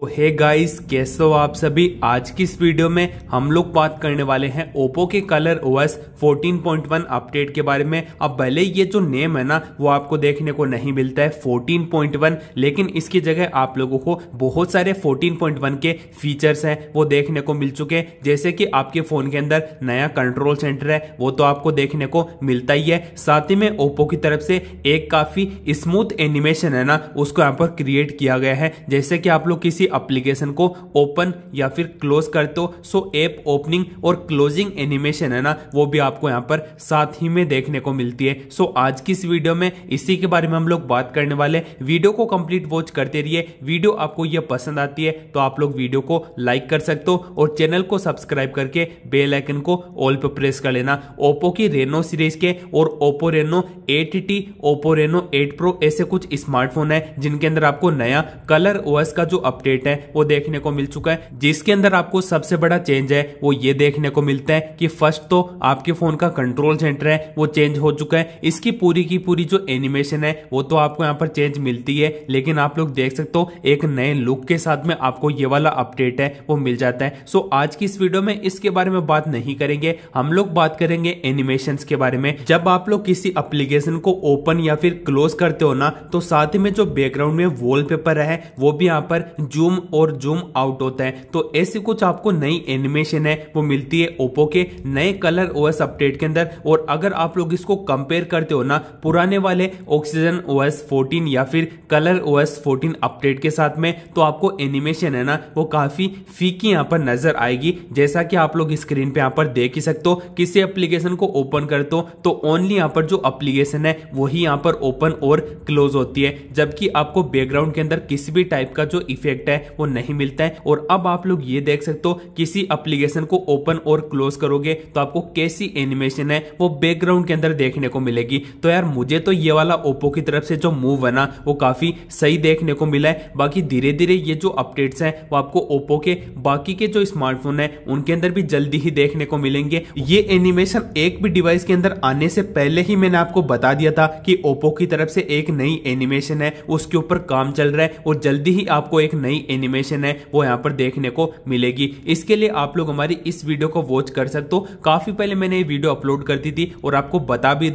तो hey guys कैसे हो आप सभी आज की इस वीडियो में हम लोग बात करने वाले हैं ओप्पो के कलर ओएस 14.1 अपडेट के बारे में अब भले ये जो नेम है ना वो आपको देखने को नहीं मिलता है 14.1 लेकिन इसकी जगह आप लोगों को बहुत सारे 14.1 के फीचर्स हैं वो देखने को मिल चुके हैं जैसे कि आपके फ़ोन के अंदर नया कंट्रोल सेंटर है वो तो आपको देखने को मिलता ही है साथ ही में ओप्पो की तरफ से एक काफ़ी स्मूथ एनिमेशन है ना उसको यहाँ पर क्रिएट किया गया है जैसे कि आप लोग किसी अप्लीकेशन को ओपन या फिर क्लोज करते हो सो ऐप ओपनिंग और क्लोजिंग एनिमेशन है ना वो भी आपको यहाँ पर साथ ही में देखने को मिलती है सो so, आज की इस वीडियो में इसी के बारे में हम लोग बात करने वाले वीडियो को कंप्लीट वॉच करते रहिए वीडियो आपको यह पसंद आती है तो आप लोग वीडियो को लाइक कर सकते हो और चैनल को सब्सक्राइब करके बेल आइकन को ऑल पर प्रेस कर लेना ओप्पो की रेनो सीरीज के और Oppo Reno eight T Oppo Reno eight pro ऐसे कुछ स्मार्टफोन है जिनके अंदर आपको नया कलर ओएस का जो अपडेट अपडेट है वो देखने को मिल चुका है जिसके अंदर आपको सबसे बड़ा चेंज है वो ये देखने को मिलता है कि फर्स्ट तो आपके फोन का कंट्रोल सेंटर है वो चेंज हो चुका है इसकी पूरी की पूरी जो एनिमेशन है वो तो आपको यहाँ पर चेंज मिलती है लेकिन आप लोग देख सकते हो एक नए लुक के साथ में आपको ये वाला अपडेट है वो मिल जाता है सो आज की इस वीडियो में इसके बारे में बात नहीं करेंगे हम लोग बात करेंगे एनिमेशन के बारे में जब आप लोग किसी अप्लीकेशन को ओपन या फिर क्लोज करते हो ना तो साथ ही में जो बैकग्राउंड में वॉलपेपर है वो भी यहाँ पर जो जूम और जूम आउट होता है तो ऐसी कुछ आपको नई एनिमेशन है वो मिलती है ओप्पो के नए कलर ओएस अपडेट के अंदर और अगर आप लोग इसको कंपेयर करते हो ना पुराने वाले ऑक्सीजन ओएस 14 या फिर कलर ओएस 14 अपडेट के साथ में तो आपको एनिमेशन है ना वो काफी फीकी यहाँ पर नजर आएगी जैसा कि आप लोग स्क्रीन पे यहाँ पर देख ही सकते हो किसी एप्लीकेशन को ओपन करते हो तो ओनली यहाँ पर जो एप्लीकेशन है वही यहाँ पर ओपन और क्लोज होती है जबकि आपको बैकग्राउंड के अंदर किसी भी टाइप का जो इफेक्ट है है वो नहीं मिलता है और अब आप लोग ये देख सकते हो किसी अप्लीकेशन को ओपन और क्लोज करोगे तो आपको कैसी एनिमेशन है वो बैकग्राउंड के अंदर देखने को मिलेगी तो यार मुझे तो ये वाला ओप्पो की तरफ से जो मूव बना वो काफी सही देखने को मिला है बाकी धीरे धीरे ये जो अपडेट्स हैं वो आपको ओप्पो के बाकी के जो स्मार्टफोन है उनके अंदर भी जल्दी ही देखने को मिलेंगे ये एनिमेशन एक भी डिवाइस के अंदर आने से पहले ही मैंने आपको बता दिया था कि ओप्पो की तरफ से एक नई एनिमेशन है उसके ऊपर काम चल रहा है और जल्दी ही आपको एक नई एनिमेशन है वो यहाँ पर देखने को मिलेगी इसके लिए आप लोग हमारी इस वीडियो को वॉच कर सकते हो काफी पहले मैंने ये वीडियो अपलोड कर दी थी और आपको बता भी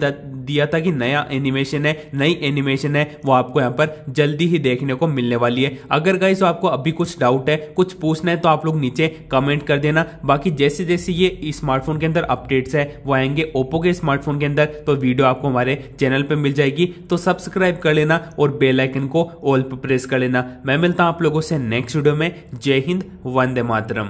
दिया था कि नया एनिमेशन है नई एनिमेशन है वो आपको यहाँ पर जल्दी ही देखने को मिलने वाली है अगर गाइस आपको अभी कुछ डाउट है कुछ पूछना है तो आप लोग नीचे कमेंट कर देना बाकी जैसे जैसे ये स्मार्टफोन के अंदर अपडेट्स है वो आएंगे ओप्पो के स्मार्टफोन के अंदर तो वीडियो आपको हमारे चैनल पर मिल जाएगी तो सब्सक्राइब कर लेना और बेलाइकन को ऑल पर प्रेस कर लेना मैं मिलता हूँ आप लोगों से नेक्स्ट वीडियो में जय हिंद वंदे मातरम